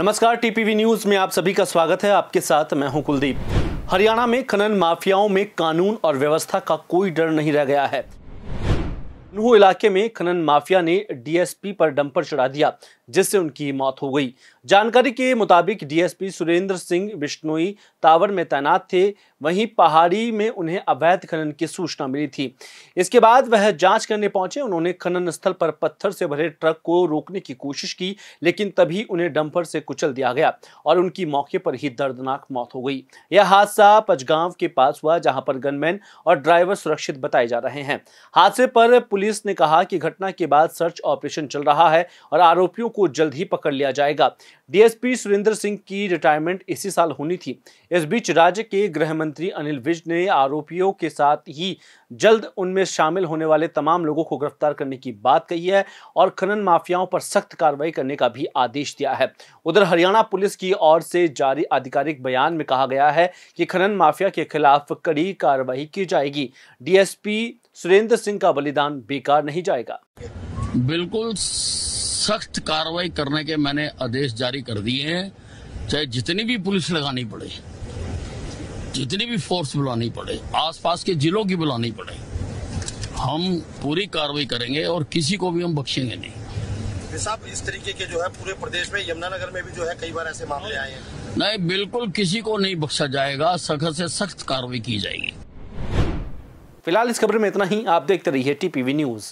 नमस्कार TPV news में आप सभी का स्वागत है आपके साथ मैं हूं कुलदीप हरियाणा में खनन माफियाओं में कानून और व्यवस्था का कोई डर नहीं रह गया है नूह इलाके में खनन माफिया ने डीएसपी पर डंपर चढ़ा दिया जिससे उनकी मौत हो गई जानकारी के मुताबिक डीएसपी सुरेंद्र सिंह बिश्नोई तावर में तैनात थे वहीं पहाड़ी में उन्हें अवैध खनन की सूचना मिली थी इसके बाद वह जांच करने पहुंचे उन्होंने खनन स्थल पर पत्थर से भरे ट्रक को रोकने की कोशिश की लेकिन तभी उन्हें डंपर से कुचल दिया गया और उनकी मौके पर ही दर्दनाक मौत हो गई यह हादसा पचगांव के पास हुआ जहां पर गनमैन और ड्राइवर सुरक्षित बताए जा रहे हैं हादसे पर पुलिस ने कहा कि घटना के बाद सर्च ऑपरेशन चल रहा है और आरोपियों को जल्द ही पकड़ लिया जाएगा डीएसपी सुरेंद्र सिंह की रिटायरमेंट इसी साल होनी थी इस बीच राज्य के गृह मंत्री अनिल विज ने आरोपियों के साथ ही जल्द उनमें शामिल होने वाले तमाम लोगों को गिरफ्तार करने की बात कही है और खनन माफियाओं पर सख्त कार्रवाई करने का भी आदेश दिया है उधर हरियाणा पुलिस की ओर से जारी आधिकारिक बयान में कहा गया है कि खनन माफिया के खिलाफ कड़ी कार्रवाई की जाएगी डीएसपी सुरेंद्र सिंह का बलिदान बेकार नहीं जाएगा बिल्कुल सख्त कार्रवाई करने के मैंने आदेश जारी कर दिए हैं चाहे जितनी भी पुलिस लगानी पड़े जितनी भी फोर्स बुलानी पड़े आसपास के जिलों की बुलानी पड़े हम पूरी कार्रवाई करेंगे और किसी को भी हम बख्शेंगे नहीं साहब इस तरीके के जो है पूरे प्रदेश में यमुनानगर में भी जो है कई बार ऐसे मामले आए हैं नहीं बिल्कुल किसी को नहीं बख्शा जाएगा सख्त से सख्त कार्रवाई की जाएगी फिलहाल इस खबर में इतना ही आप देखते रहिए टीपीवी न्यूज़